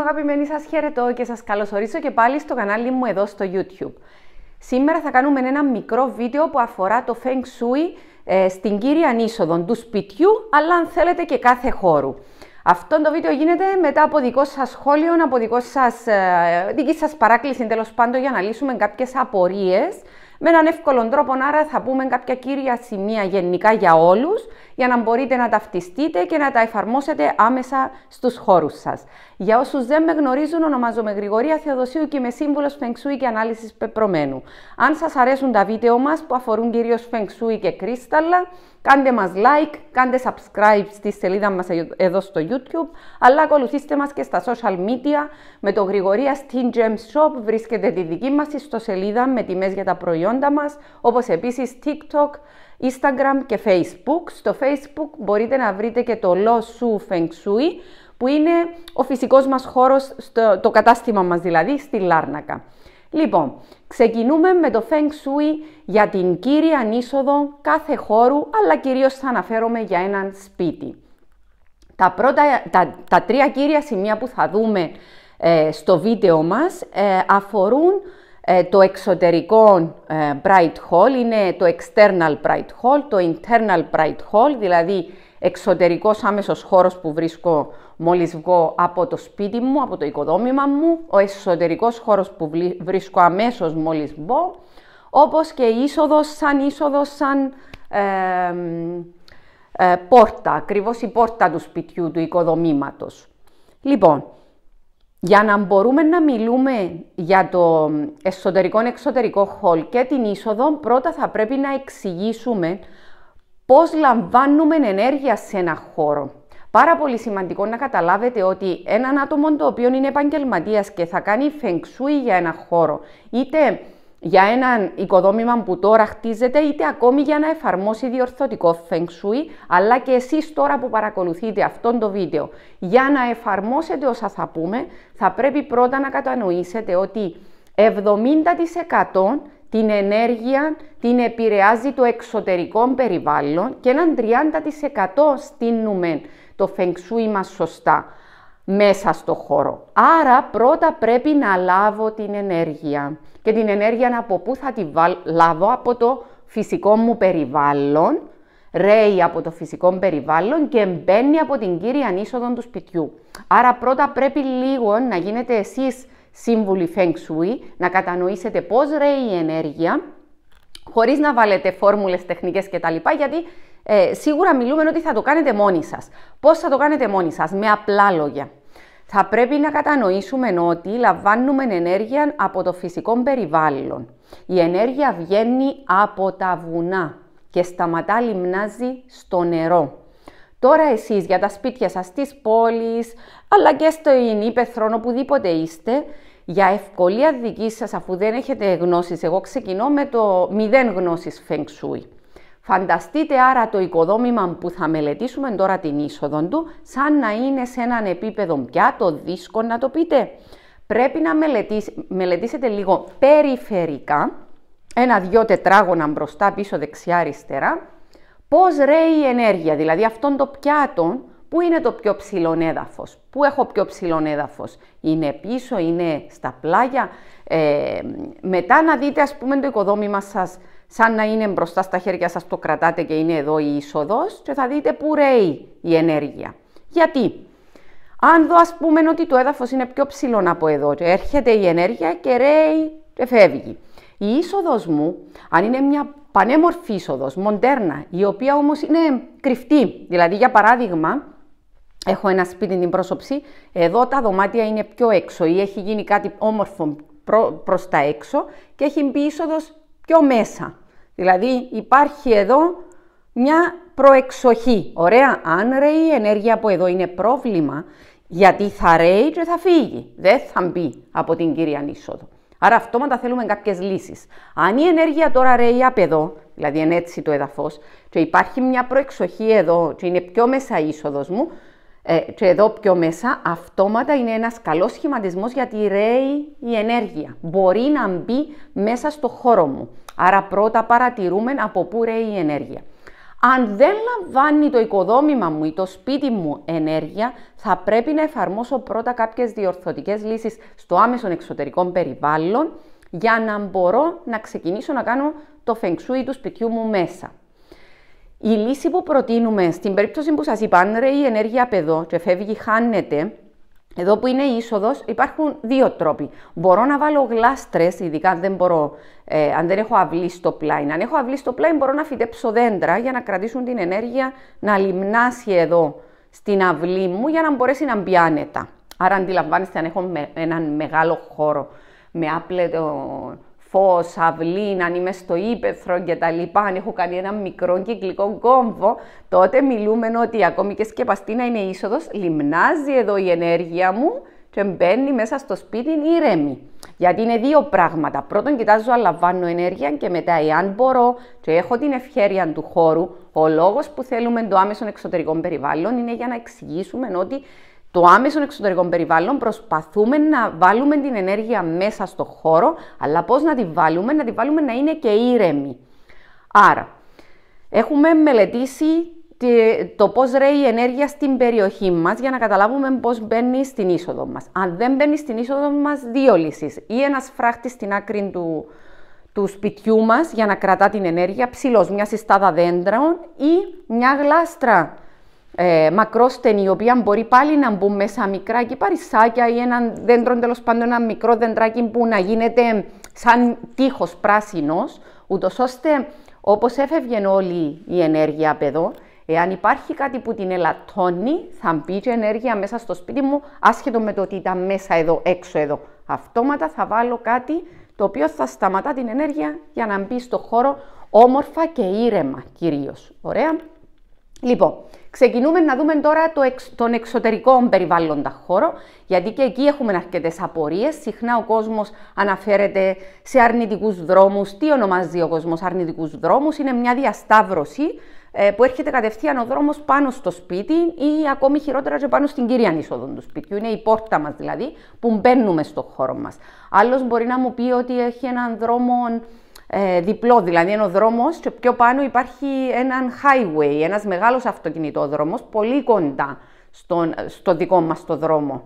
μου αγαπημένοι, σας χαιρετώ και σας καλωσορίσω και πάλι στο κανάλι μου εδώ στο YouTube. Σήμερα θα κάνουμε ένα μικρό βίντεο που αφορά το Feng Shui ε, στην κύρια είσοδο του σπιτιού, αλλά αν θέλετε και κάθε χώρου. Αυτό το βίντεο γίνεται μετά από δικό σας σχόλιο, από δικό σας, ε, δική σας παράκληση τέλος πάντων για να λύσουμε κάποιες απορίες με έναν εύκολο τρόπο, άρα θα πούμε κάποια κύρια σημεία γενικά για όλους για να μπορείτε να ταυτιστείτε και να τα εφαρμόσετε άμεσα στους χώρους σας. Για όσους δεν με γνωρίζουν, ονομάζομαι Γρηγορία Θεοδοσίου και είμαι σύμβουλος Feng και ανάλυσης πεπρωμένου. Αν σας αρέσουν τα βίντεο μας που αφορούν κυρίως Feng και κρίσταλα, κάντε μας like, κάντε subscribe στη σελίδα μας εδώ στο YouTube, αλλά ακολουθήστε μας και στα social media με το Γρηγορία στην Gem Shop βρίσκεται τη δική μας ιστοσελίδα με τιμές για τα προϊόντα μας, όπως επίσης TikTok, Instagram και Facebook. Στο Facebook μπορείτε να βρείτε και το Lo Su Feng Shui, που είναι ο φυσικός μας χώρος, στο, το κατάστημα μας δηλαδή, στη Λάρνακα. Λοιπόν, ξεκινούμε με το Feng Shui για την κύρια είσοδο κάθε χώρου, αλλά κυρίως θα αναφέρομαι για έναν σπίτι. Τα, τα, τα τρία κύρια σημεία που θα δούμε ε, στο βίντεο μας ε, αφορούν ε, το εξωτερικό Bright ε, Hall είναι το External Bright Hall, το Internal Bright Hall, δηλαδή εξωτερικός άμεσος χώρος που βρίσκω μόλις βγω από το σπίτι μου, από το οικοδόμημα μου, ο εσωτερικός χώρος που βρίσκω αμέσως μόλις βγω, όπως και η είσοδος σαν είσοδος, σαν ε, πόρτα, ακριβώς η πόρτα του σπιτιού, του οικοδομήματος. Λοιπόν, για να μπορούμε να μιλούμε για το εσωτερικό-εξωτερικό χολ και την είσοδο, πρώτα θα πρέπει να εξηγήσουμε πώς λαμβάνουμε ενέργεια σε ένα χώρο. Πάρα πολύ σημαντικό να καταλάβετε ότι έναν άτομο το οποίο είναι επαγγελματίας και θα κάνει Shui για ένα χώρο, είτε για έναν οικοδόμημα που τώρα χτίζεται, είτε ακόμη για να εφαρμόσει διορθωτικό Feng Shui, αλλά και εσείς τώρα που παρακολουθείτε αυτό το βίντεο, για να εφαρμόσετε όσα θα πούμε, θα πρέπει πρώτα να κατανοήσετε ότι 70% την ενέργεια την επηρεάζει το εξωτερικό περιβάλλον και έναν 30% στείνουμε το Feng Shui μας σωστά μέσα στο χώρο. Άρα πρώτα πρέπει να λάβω την ενέργεια. Και την ενέργεια από πού θα τη λάβω από το φυσικό μου περιβάλλον, ρέει από το φυσικό περιβάλλον και μπαίνει από την κύρια είσοδο του σπιτιού. Άρα πρώτα πρέπει λίγο να γίνετε εσείς σύμβουλοι Feng Shui, να κατανοήσετε πώς ρέει η ενέργεια, χωρίς να βάλετε φόρμουλες, τεχνικές κτλ. Γιατί ε, σίγουρα μιλούμε ότι θα το κάνετε μόνοι σας. Πώς θα το κάνετε μόνοι σας, με απλά λόγια θα πρέπει να κατανοήσουμε ότι λαμβάνουμε ενέργεια από το φυσικό περιβάλλον. Η ενέργεια βγαίνει από τα βουνά και σταματά λιμνάζει στο νερό. Τώρα εσείς για τα σπίτια σας, της πόλεις, αλλά και στο που οπουδήποτε είστε, για ευκολία δική σας αφού δεν έχετε γνώσεις, εγώ ξεκινώ με το μηδέν γνώσεις Feng Shui. Φανταστείτε άρα το οικοδόμημα που θα μελετήσουμε τώρα την είσοδο του, σαν να είναι σε έναν επίπεδο πιάτο, το δίσκο να το πείτε. Πρέπει να μελετήσετε λίγο περιφερικά, ένα-δυο τετράγωνα μπροστά, πίσω, δεξιά, αριστερά, πώς ρέει η ενέργεια, δηλαδή αυτόν το πιάτο Πού είναι το πιο ψηλό Πού έχω πιο ψηλό έδαφος, Είναι πίσω, είναι στα πλάγια. Ε, μετά να δείτε ας πούμε το οικοδόμημα σας σαν να είναι μπροστά στα χέρια σας, το κρατάτε και είναι εδώ η είσοδος και θα δείτε που ρέει η ενέργεια. Γιατί, αν δω ας πούμε ότι το έδαφος είναι πιο ψηλό από εδώ έρχεται η ενέργεια και ρέει και φεύγει. Η είσοδος μου, αν είναι μια πανέμορφη είσοδος, μοντέρνα, η οποία όμως είναι κρυφτή, δηλαδή για παράδειγμα, έχω ένα σπίτι την πρόσωψη, εδώ τα δωμάτια είναι πιο έξω ή έχει γίνει κάτι όμορφο προ, προς τα έξω και έχει μπει είσοδος πιο μέσα. Δηλαδή υπάρχει εδώ μια προεξοχή. Ωραία, αν ρέει η ενέργεια από εδώ είναι πρόβλημα, γιατί θα ρέει και θα φύγει. Δεν θα μπει από την κυρία είσοδο. Άρα αυτόματα θέλουμε κάποιες λύσεις. Αν η ενέργεια τώρα ρέει από εδώ, δηλαδή είναι έτσι το εδαφός και υπάρχει μια προεξοχή εδώ, και είναι πιο μέσα είσοδος μου, ε, και εδώ πιο μέσα, αυτόματα είναι ένας καλός σχηματισμός γιατί ρέει η ενέργεια. Μπορεί να μπει μέσα στο χώρο μου. Άρα πρώτα παρατηρούμε από πού ρέει η ενέργεια. Αν δεν λαμβάνει το οικοδόμημα μου ή το σπίτι μου ενέργεια, θα πρέπει να εφαρμόσω πρώτα κάποιες διορθωτικές λύσεις στο άμεσο εξωτερικό περιβάλλον για να μπορώ να ξεκινήσω να κάνω το φεγγσούι του σπιτιού μου μέσα. Η λύση που προτείνουμε στην περίπτωση που σας είπα, αν ρέει η ενέργεια εδώ και φεύγει, χάνεται. Εδώ που είναι η είσοδος, υπάρχουν δύο τρόποι. Μπορώ να βάλω γλάστρε, ειδικά αν δεν, μπορώ, ε, αν δεν έχω αυλή στο πλάι. Αν έχω αυλή στο πλάι, μπορώ να φυτέψω δέντρα για να κρατήσουν την ενέργεια να λιμνάσει εδώ στην αυλή μου για να μπορέσει να μπει άνετα. Άρα, αντιλαμβάνεστε αν έχω με, έναν μεγάλο χώρο με άπλετο φως, αυλή, αν είμαι στο ύπεθρο και τα λοιπά, αν έχω κάνει ένα μικρό κυκλικό κόμβο, τότε μιλούμε ότι ακόμη και σκεπαστή να είναι είσοδος, λιμνάζει εδώ η ενέργεια μου και μπαίνει μέσα στο σπίτι ηρέμη. Γιατί είναι δύο πράγματα. Πρώτον, κοιτάζω αν λαμβάνω ενέργεια και μετά, εάν μπορώ και έχω την ευχέρεια του χώρου, ο λόγος που θέλουμε το άμεσο εξωτερικό περιβάλλον είναι για να εξηγήσουμε ότι το άμεσο εξωτερικό περιβάλλον προσπαθούμε να βάλουμε την ενέργεια μέσα στο χώρο, αλλά πώς να τη βάλουμε, να τη βάλουμε να είναι και ήρεμη. Άρα, έχουμε μελετήσει το πώς ρέει η ενέργεια στην περιοχή μας για να καταλάβουμε πώς μπαίνει στην είσοδο μας. Αν δεν μπαίνει στην είσοδο μας, δύο λύσεις. Ή ένας φράχτης στην άκρη του, σπιτιού μας για να κρατά την ενέργεια, ψηλός μια συστάδα δέντρων ή μια γλάστρα ε, μακρόστενη, η οποία μπορεί πάλι να μπουν μέσα μικρά κυπαρισάκια ή ένα δέντρο, τέλος πάντων ένα μικρό δεντράκι που να γίνεται σαν τείχος πράσινος, ούτως ώστε όπως έφευγε όλη η ενέργεια από εδώ, εάν υπάρχει κάτι που την ελαττώνει, θα μπει και ενέργεια μέσα στο σπίτι μου, άσχετο με το ότι ήταν μέσα εδώ, έξω εδώ. Αυτόματα θα βάλω κάτι το οποίο θα σταματά την ενέργεια για να μπει στο χώρο όμορφα και ήρεμα κυρίως. Ωραία. Λοιπόν, Ξεκινούμε να δούμε τώρα το τον εξωτερικό περιβάλλοντα χώρο, γιατί και εκεί έχουμε αρκετές απορίες. Συχνά ο κόσμος αναφέρεται σε αρνητικούς δρόμους. Τι ονομάζει ο κόσμος αρνητικούς δρόμους? Είναι μια διασταύρωση ε, που έρχεται κατευθείαν ο δρόμος πάνω στο σπίτι ή ακόμη χειρότερα και πάνω στην κυρία είσοδο του σπιτιού. Είναι η πόρτα μας δηλαδή που μπαίνουμε στο χώρο μας. Άλλος μπορεί να μου πει ότι έχει έναν δρόμο ε, διπλό, δηλαδή ένα δρόμος και πιο πάνω υπάρχει έναν highway, ένας μεγάλος αυτοκινητόδρομος, πολύ κοντά στον, στο δικό μας το δρόμο.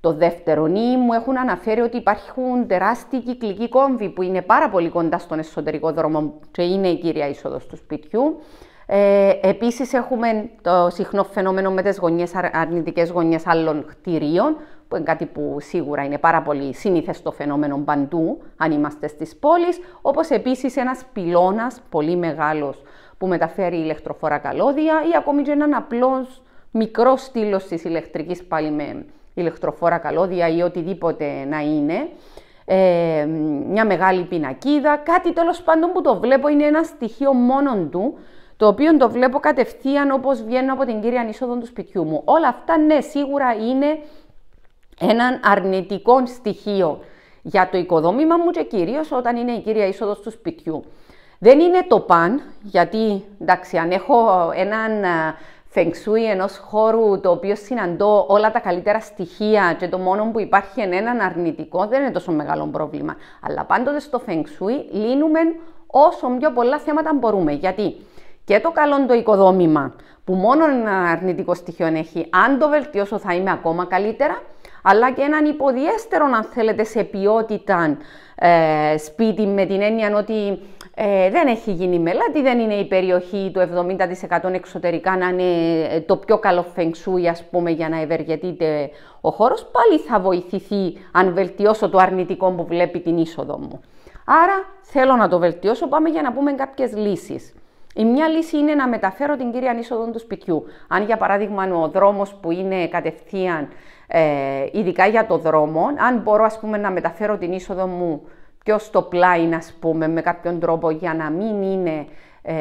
Το δεύτερο, ή μου έχουν αναφέρει ότι υπάρχουν τεράστιοι κυκλικοί κόμβοι που είναι πάρα πολύ κοντά στον εσωτερικό δρόμο και είναι η κύρια είσοδος του σπιτιού. Ε, επίσης έχουμε το συχνό φαινόμενο με τις γωνιές, αρνητικές γωνιές άλλων κτηρίων που είναι κάτι που σίγουρα είναι πάρα πολύ σύνηθες το φαινόμενο παντού, αν είμαστε στις πόλεις. Όπως επίσης, ένας πυλώνας πολύ μεγάλος που μεταφέρει ηλεκτροφορά καλώδια ή ακόμη και έναν απλός μικρό στήλος της ηλεκτρικής πάλι με ηλεκτροφόρα καλώδια ή οτιδήποτε να είναι. Ε, μια μεγάλη πινακίδα, κάτι τέλος πάντων που το βλέπω είναι ένα στοιχείο μόνο του, το οποίο το βλέπω κατευθείαν όπως βγαίνω από την κύρια ανισόδων του σπιτιού μου. Όλα αυτά ναι, σίγουρα είναι έναν αρνητικό στοιχείο για το οικοδόμημα μου και κυρίως, όταν είναι η κύρια είσοδος του σπιτιού. Δεν είναι το παν, γιατί εντάξει, αν έχω έναν φεγξούι ενός χώρου το οποίο συναντώ όλα τα καλύτερα στοιχεία και το μόνο που υπάρχει είναι έναν αρνητικό, δεν είναι τόσο μεγάλο πρόβλημα. Αλλά πάντοτε στο φεγξούι λύνουμε όσο πιο πολλά θέματα μπορούμε. Γιατί και το καλό το οικοδόμημα, που μόνο ένα αρνητικό στοιχείο έχει, αν το βελτιώσω θα είμαι ακόμα καλύτερα, αλλά και έναν υποδιέστερο, αν θέλετε, σε ποιότητα ε, σπίτι με την έννοια ότι ε, δεν έχει γίνει μελάτη, δεν είναι η περιοχή του 70% εξωτερικά να είναι ε, το πιο καλό φεγγσούι, ας πούμε, για να ευεργετείται ο χώρος, πάλι θα βοηθηθεί αν βελτιώσω το αρνητικό που βλέπει την είσοδο μου. Άρα θέλω να το βελτιώσω, πάμε για να πούμε κάποιες λύσεις. Η μια λύση είναι να μεταφέρω την κύρια είσοδο του σπιτιού. Αν για παράδειγμα ο δρόμος που είναι κατευθείαν, ε, ειδικά για το δρόμο, αν μπορώ ας πούμε, να μεταφέρω την είσοδο μου πιο στο πλάι, πούμε, με κάποιον τρόπο για να μην είναι ε,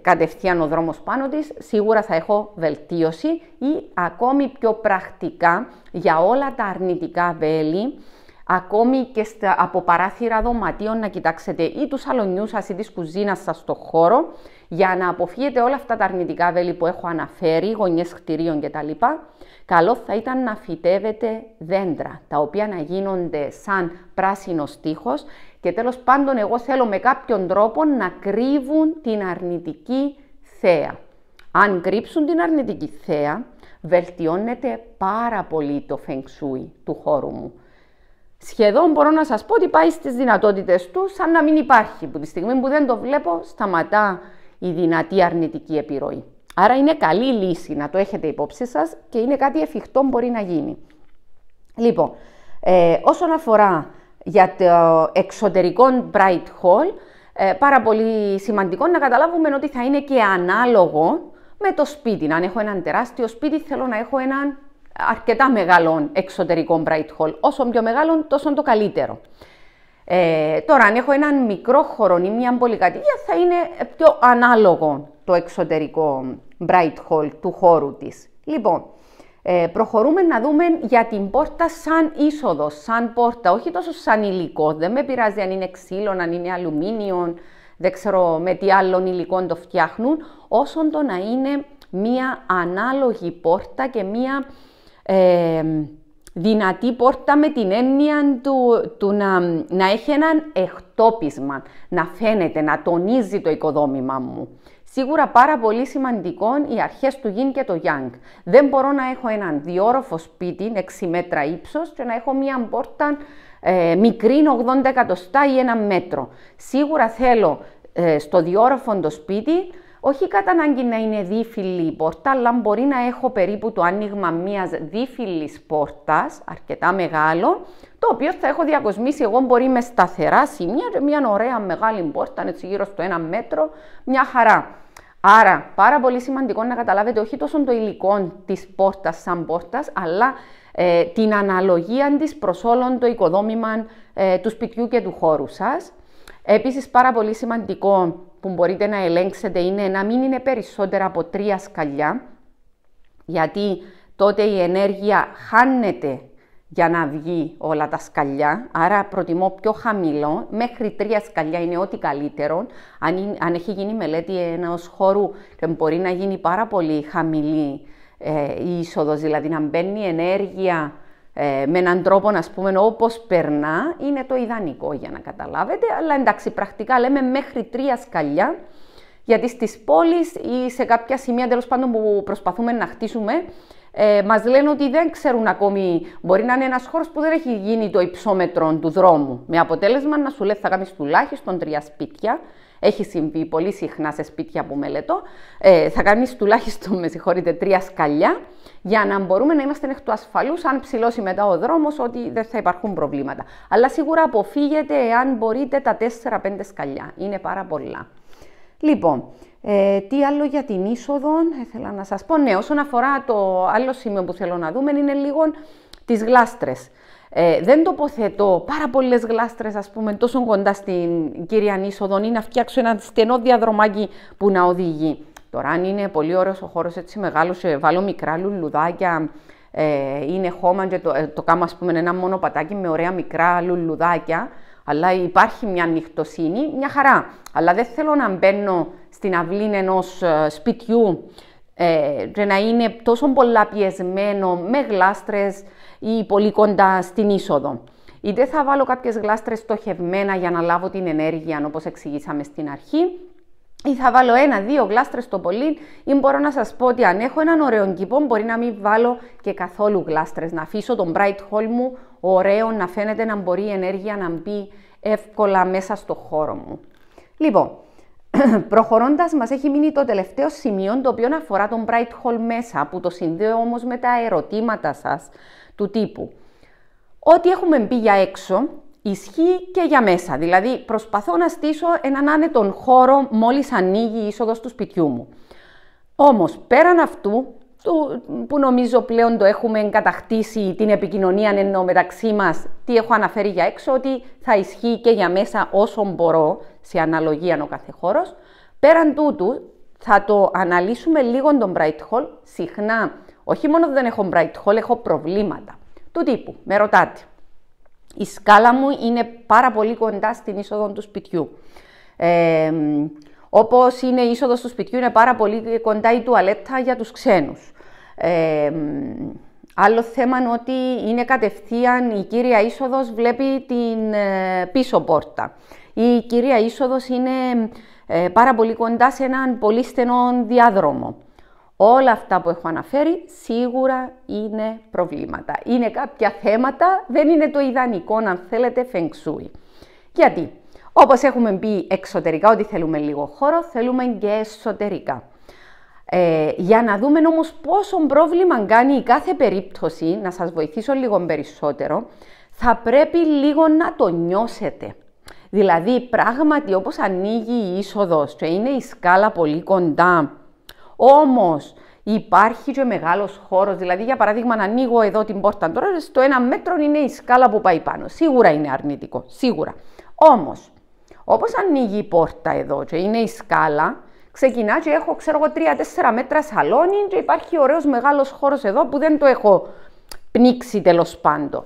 κατευθείαν ο δρόμος πάνω της, σίγουρα θα έχω βελτίωση ή ακόμη πιο πρακτικά για όλα τα αρνητικά βέλη, ακόμη και στα, από παράθυρα δωματίων να κοιτάξετε ή τους σαλονιούς σας ή της κουζίνας σας στο χώρο, για να αποφύγετε όλα αυτά τα αρνητικά βέλη που έχω αναφέρει, γωνιές κτηρίων κτλ, καλό θα ήταν να φυτεύετε δέντρα, τα οποία να γίνονται σαν πράσινος στίχος και τέλος πάντων εγώ θέλω με κάποιον τρόπο να κρύβουν την αρνητική θέα. Αν κρύψουν την αρνητική θέα, βελτιώνεται πάρα πολύ το feng shui του χώρου μου. Σχεδόν μπορώ να σας πω ότι πάει στις δυνατότητες του σαν να μην υπάρχει. Που τη στιγμή που δεν το βλέπω σταματά η δυνατή αρνητική επιρροή. Άρα είναι καλή λύση να το έχετε υπόψη σας και είναι κάτι εφικτό μπορεί να γίνει. Λοιπόν, ε, όσον αφορά για το εξωτερικό Bright Hall, ε, πάρα πολύ σημαντικό να καταλάβουμε ότι θα είναι και ανάλογο με το σπίτι. Αν έχω έναν τεράστιο σπίτι, θέλω να έχω έναν αρκετά μεγάλο εξωτερικό Bright Hall. Όσο πιο μεγάλο, τόσο το καλύτερο. Ε, τώρα, αν έχω έναν μικρό χώρο ή μια πολυκατοικία, θα είναι πιο ανάλογο το εξωτερικό bright hall του χώρου της. Λοιπόν, ε, προχωρούμε να δούμε για την πόρτα σαν είσοδο, σαν πόρτα, όχι τόσο σαν υλικό. Δεν με πειράζει αν είναι ξύλο, αν είναι αλουμίνιο, δεν ξέρω με τι άλλον υλικό το φτιάχνουν, όσο το να είναι μία ανάλογη πόρτα και μία... Ε, δυνατή πόρτα με την έννοια του, να, έχει έναν εκτόπισμα, να φαίνεται, να τονίζει το οικοδόμημα μου. Σίγουρα πάρα πολύ σημαντικό οι αρχές του γιν και το γιάνγκ. Δεν μπορώ να έχω έναν διόροφο σπίτι, 6 μέτρα ύψος, και να έχω μία πόρτα ε, μικρή, 80 εκατοστά ή ένα μέτρο. Σίγουρα θέλω ε, στο διόροφο το σπίτι όχι κατά ανάγκη να είναι δίφυλλη η πόρτα, αλλά μπορεί να έχω περίπου το άνοιγμα μιας δίφυλλης πόρτας. αρκετά μεγάλο, το οποίο θα έχω διακοσμήσει εγώ μπορεί με σταθερά σημεία, μια ωραία μεγάλη πόρτα, έτσι γύρω στο ένα μέτρο, μια χαρά. Άρα, πάρα πολύ σημαντικό να καταλάβετε όχι τόσο το υλικό της πόρτας σαν πόρτας, αλλά ε, την αναλογία της προς όλο το οικοδόμημα ε, του σπιτιού και του χώρου σας. Επίσης, πάρα πολύ σημαντικό που μπορείτε να ελέγξετε είναι να μην είναι περισσότερα από τρία σκαλιά, γιατί τότε η ενέργεια χάνεται για να βγει όλα τα σκαλιά, άρα προτιμώ πιο χαμηλό, μέχρι τρία σκαλιά είναι ό,τι καλύτερο. Αν, είναι, αν έχει γίνει μελέτη ενός χώρου, μπορεί να γίνει πάρα πολύ χαμηλή ε, η είσοδος, δηλαδή να μπαίνει ενέργεια ε, με έναν τρόπο, να πούμε, όπως περνά, είναι το ιδανικό για να καταλάβετε. Αλλά εντάξει, πρακτικά λέμε μέχρι τρία σκαλιά, γιατί στις πόλεις ή σε κάποια σημεία τέλος πάντων που προσπαθούμε να χτίσουμε, ε, μας λένε ότι δεν ξέρουν ακόμη. Μπορεί να είναι ένας χώρος που δεν έχει γίνει το υψόμετρο του δρόμου. Με αποτέλεσμα να σου λέει θα κάνεις τουλάχιστον τρία σπίτια. Έχει συμβεί πολύ συχνά σε σπίτια που μελετώ. Ε, θα κάνεις τουλάχιστον, με συγχωρείτε, τρία σκαλιά για να μπορούμε να είμαστε εκ του ασφαλούς. Αν ψηλώσει μετά ο δρόμος, ότι δεν θα υπάρχουν προβλήματα. Αλλά σίγουρα αποφύγετε, εάν μπορείτε, τα 4-5 σκαλιά. Είναι πάρα πολλά. Λοιπόν, ε, τι άλλο για την είσοδο, ήθελα να σας πω. Ναι, όσον αφορά το άλλο σημείο που θέλω να δούμε, είναι λίγο τις γλάστρες. Ε, δεν τοποθετώ πάρα πολλές γλάστρες ας πούμε, τόσο κοντά στην κύρια είσοδο ή να φτιάξω ένα στενό διαδρομάκι που να οδηγεί. Τώρα, αν είναι πολύ ωραίος ο χώρος, έτσι μεγάλο, βάλω μικρά λουλουδάκια, ε, είναι χώμα και το, ε, το κάνω, ας πούμε, ένα μόνο πατάκι με ωραία μικρά λουλουδάκια, αλλά υπάρχει μια νυχτοσύνη, μια χαρά. Αλλά δεν θέλω να μπαίνω στην αυλή ενός ε, σπιτιού ε, και να είναι τόσο πολλά πιεσμένο με γλάστρες ή πολύ κοντά στην είσοδο. Είτε θα βάλω κάποιες γλάστρες στοχευμένα για να λάβω την ενέργεια, όπως εξηγήσαμε στην αρχή, ή θα βάλω ένα-δύο γλάστρε το πολύ, ή μπορώ να σας πω ότι αν έχω έναν ωραίο κήπο, μπορεί να μην βάλω και καθόλου γλάστρες. Να αφήσω τον bright hall μου ωραίο, να φαίνεται να μπορεί η ενέργεια να μπει εύκολα μέσα στο χώρο μου. Λοιπόν, Προχωρώντας μας έχει μείνει το τελευταίο σημείο το οποίο αφορά τον Bright Hall μέσα που το συνδέω όμως με τα ερωτήματα σας του τύπου. Ό,τι έχουμε μπει για έξω ισχύει και για μέσα. Δηλαδή προσπαθώ να στήσω έναν άνετον χώρο μόλις ανοίγει η είσοδος του σπιτιού μου. Όμως πέραν αυτού που νομίζω πλέον το έχουμε κατακτήσει την επικοινωνία ενώ μεταξύ μας τι έχω αναφέρει για έξω, ότι θα ισχύει και για μέσα όσο μπορώ, σε αναλογία ο κάθε χώρος. Πέραν τούτου, θα το αναλύσουμε λίγο τον Bright Hall. Συχνά, όχι μόνο δεν έχω Bright Hall, έχω προβλήματα. Του τύπου, με ρωτάτε. Η σκάλα μου είναι πάρα πολύ κοντά στην είσοδο του σπιτιού. Ε, Όπως είναι η είσοδος του σπιτιού, είναι πάρα πολύ κοντά η τουαλέτα για τους ξένους άλλο θέμα είναι ότι είναι κατευθείαν η κύρια είσοδος βλέπει την ε, πίσω πόρτα. Η κυρία είσοδος είναι ε, πάρα πολύ κοντά σε έναν πολύ στενό διάδρομο. Όλα αυτά που έχω αναφέρει σίγουρα είναι προβλήματα. Είναι κάποια θέματα, δεν είναι το ιδανικό αν θέλετε Shui. Γιατί, όπως έχουμε πει εξωτερικά ότι θέλουμε λίγο χώρο, θέλουμε και εσωτερικά. Ε, για να δούμε όμως πόσο πρόβλημα κάνει η κάθε περίπτωση, να σας βοηθήσω λίγο περισσότερο, θα πρέπει λίγο να το νιώσετε. Δηλαδή, πράγματι, όπως ανοίγει η είσοδος και είναι η σκάλα πολύ κοντά, όμως υπάρχει και μεγάλος χώρος. Δηλαδή, για παράδειγμα, να ανοίγω εδώ την πόρτα τώρα, στο ένα μέτρο είναι η σκάλα που πάει πάνω. Σίγουρα είναι αρνητικό, σίγουρα. Όμως, όπως ανοίγει η πόρτα εδώ και είναι η σκάλα, ξεκινά και έχω, ξέρω εγώ, τρία-τέσσερα μέτρα σαλόνι και υπάρχει ωραίος μεγάλος χώρος εδώ που δεν το έχω πνίξει τέλος πάντων.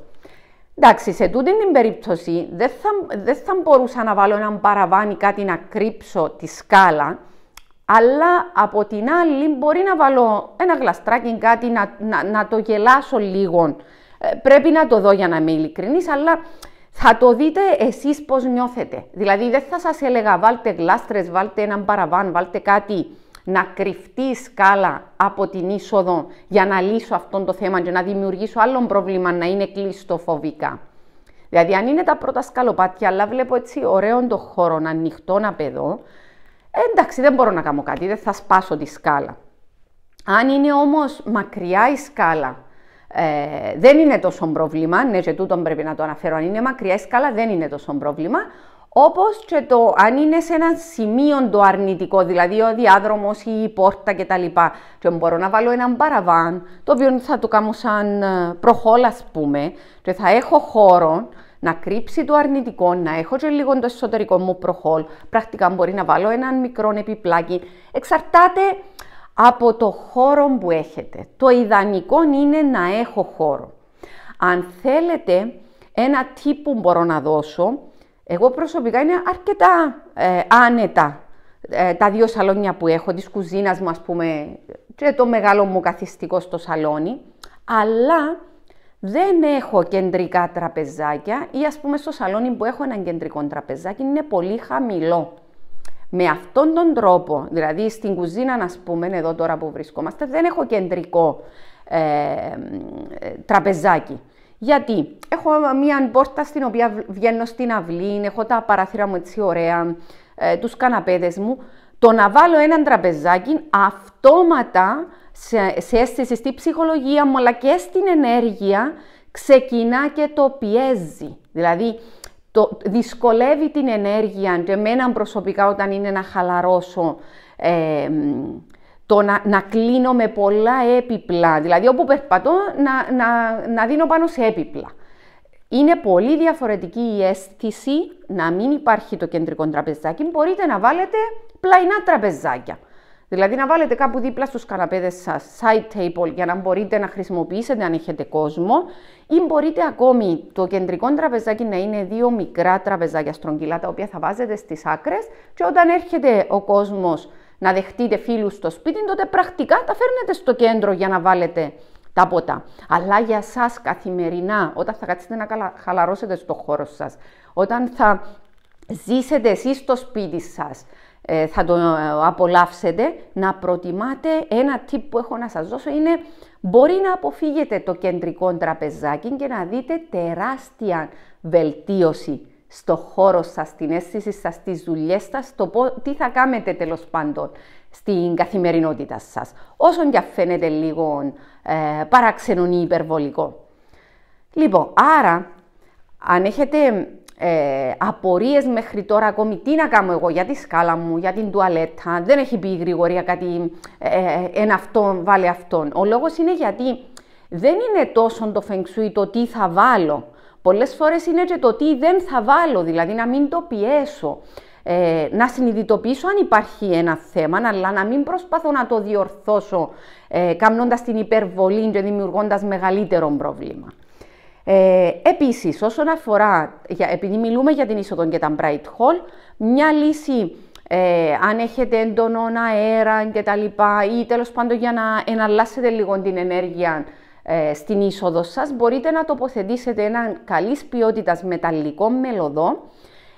Εντάξει, σε τούτη την περίπτωση δεν θα, δεν θα μπορούσα να βάλω έναν παραβάνι κάτι να κρύψω τη σκάλα, αλλά από την άλλη μπορεί να βάλω ένα γλαστράκι κάτι, να, να, το γελάσω λίγο. Ε, πρέπει να το δω για να είμαι ειλικρινής, αλλά θα το δείτε εσείς πώς νιώθετε. Δηλαδή δεν θα σας έλεγα βάλτε γλάστρες, βάλτε έναν παραβάν, βάλτε κάτι να κρυφτεί η σκάλα από την είσοδο για να λύσω αυτό το θέμα και να δημιουργήσω άλλον πρόβλημα να είναι κλειστοφοβικά. Δηλαδή αν είναι τα πρώτα σκαλοπάτια, αλλά βλέπω έτσι ωραίο το χώρο να ανοιχτό να παιδώ, ε, εντάξει δεν μπορώ να κάνω κάτι, δεν θα σπάσω τη σκάλα. Αν είναι όμως μακριά η σκάλα ε, δεν είναι τόσο πρόβλημα, ναι και τούτον πρέπει να το αναφέρω, αν είναι μακριά η σκάλα δεν είναι τόσο πρόβλημα, Όπως και το αν είναι σε ένα σημείο το αρνητικό, δηλαδή ο διάδρομος η πόρτα κτλ. Και μπορώ να βάλω έναν παραβάν, το οποίο θα το κάνω σαν ε, προχώρα, ας πούμε, και θα έχω χώρο να κρύψει το αρνητικό, να έχω και λίγο το εσωτερικό μου προχώλ, Πρακτικά μπορεί να βάλω έναν μικρό επιπλάκι. Εξαρτάται από το χώρο που έχετε. Το ιδανικό είναι να έχω χώρο. Αν θέλετε ένα τύπο μπορώ να δώσω, εγώ προσωπικά είναι αρκετά ε, άνετα ε, τα δύο σαλόνια που έχω, της κουζίνας μου ας πούμε και το μεγάλο μου καθιστικό στο σαλόνι, αλλά δεν έχω κεντρικά τραπεζάκια ή ας πούμε στο σαλόνι που έχω ένα κεντρικό τραπεζάκι είναι πολύ χαμηλό. Με αυτόν τον τρόπο, δηλαδή στην κουζίνα, να πούμε, εδώ τώρα που βρισκόμαστε, δεν έχω κεντρικό ε, τραπεζάκι. Γιατί έχω μία πόρτα στην οποία βγαίνω στην αυλή, έχω τα παράθυρα μου έτσι ωραία, ε, τους καναπέδες μου. Το να βάλω έναν τραπεζάκι αυτόματα σε, σε αίσθηση στη ψυχολογία μου αλλά και στην ενέργεια ξεκινά και το πιέζει. Δηλαδή το, δυσκολεύει την ενέργεια και εμένα προσωπικά όταν είναι να χαλαρώσω το να, κλείνω με πολλά έπιπλα, δηλαδή όπου περπατώ να, να δίνω πάνω σε έπιπλα. Είναι πολύ διαφορετική η αίσθηση να μην υπάρχει το κεντρικό τραπεζάκι. Μπορείτε να βάλετε πλαϊνά τραπεζάκια. Δηλαδή να βάλετε κάπου δίπλα στους καναπέδες σας side table για να μπορείτε να χρησιμοποιήσετε αν έχετε κόσμο ή μπορείτε ακόμη το κεντρικό τραπεζάκι να είναι δύο μικρά τραπεζάκια στρογγυλά τα οποία θα βάζετε στις άκρες και όταν έρχεται ο κόσμος να δεχτείτε φίλους στο σπίτι τότε πρακτικά τα φέρνετε στο κέντρο για να βάλετε τα ποτά. Αλλά για σας καθημερινά όταν θα κάτσετε να χαλαρώσετε στο χώρο σας, όταν θα ζήσετε εσείς στο σπίτι σας, ε, θα το ε, απολαύσετε, να προτιμάτε ένα tip που έχω να σας δώσω είναι μπορεί να αποφύγετε το κεντρικό τραπεζάκι και να δείτε τεράστια βελτίωση στο χώρο σας, στην αίσθηση σας, στις δουλειές σας, το τι θα κάνετε τέλος πάντων στην καθημερινότητα σας. Όσο και φαίνεται λίγο ε, ή υπερβολικό. Λοιπόν, άρα αν έχετε ε, απορίες μέχρι τώρα ακόμη τι να κάνω εγώ για τη σκάλα μου, για την τουαλέτα, δεν έχει πει η Γρηγορία κάτι ε, ε, εν αυτόν, βάλε αυτόν. Ο λόγος είναι γιατί δεν είναι τόσο το φεγξούι το τι θα βάλω. Πολλές φορές είναι και το τι δεν θα βάλω, δηλαδή να μην το πιέσω. Ε, να συνειδητοποιήσω αν υπάρχει ένα θέμα, αλλά να μην προσπαθώ να το διορθώσω ε, κάνοντας την υπερβολή και δημιουργώντας μεγαλύτερο πρόβλημα. Ε, Επίσης, όσον αφορά, επειδή μιλούμε για την είσοδο και τα bright hall, μια λύση ε, αν έχετε έντονο, αέρα και τα λοιπά, ή τέλος πάντων για να εναλλάσσετε λίγο την ενέργεια ε, στην είσοδο σας, μπορείτε να τοποθετήσετε έναν καλής ποιότητας μεταλλικό μελωδό,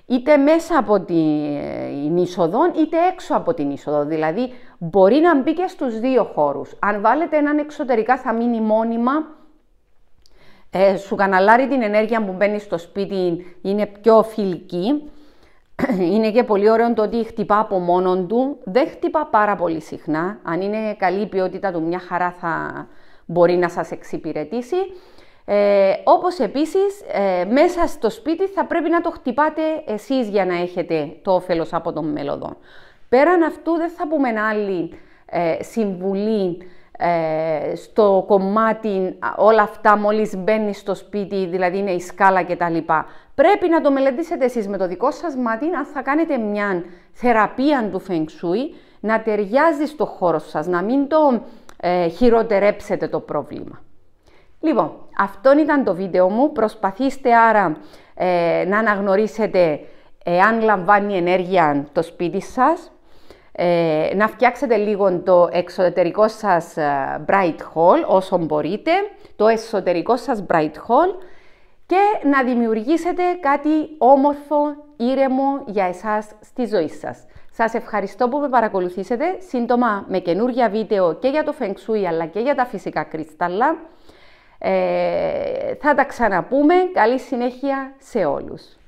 είτε μέσα από την είσοδο, είτε έξω από την είσοδο. Δηλαδή, μπορεί να μπει και στους δύο χώρους. Αν βάλετε έναν εξωτερικά θα μείνει μόνιμα ε, σου καναλάρει την ενέργεια που μπαίνει στο σπίτι, είναι πιο φιλική. Είναι και πολύ ωραίο το ότι χτυπά από μόνον του. Δεν χτυπά πάρα πολύ συχνά. Αν είναι καλή ποιότητα του, μια χαρά θα μπορεί να σας εξυπηρετήσει. Ε, όπως επίσης, ε, μέσα στο σπίτι θα πρέπει να το χτυπάτε εσείς για να έχετε το όφελος από τον μελωδόν. Πέραν αυτού, δεν θα πούμε άλλη ε, συμβουλή ε, στο κομμάτι όλα αυτά μόλις μπαίνει στο σπίτι, δηλαδή είναι η σκάλα κτλ. Πρέπει να το μελετήσετε εσείς με το δικό σας μάτι, αν θα κάνετε μια θεραπεία του Feng Shui, να ταιριάζει στο χώρο σας, να μην το ε, χειροτερέψετε το πρόβλημα. Λοιπόν, αυτό ήταν το βίντεο μου. Προσπαθήστε άρα ε, να αναγνωρίσετε εάν λαμβάνει ενέργεια το σπίτι σας, ε, να φτιάξετε λίγο το εξωτερικό σας ε, bright hall όσο μπορείτε, το εσωτερικό σας bright hall και να δημιουργήσετε κάτι όμορφο, ήρεμο για εσάς στη ζωή σας. Σας ευχαριστώ που με παρακολουθήσετε. Σύντομα με καινούργια βίντεο και για το Feng Shui αλλά και για τα φυσικά κρυστάλλα. Ε, θα τα ξαναπούμε. Καλή συνέχεια σε όλους.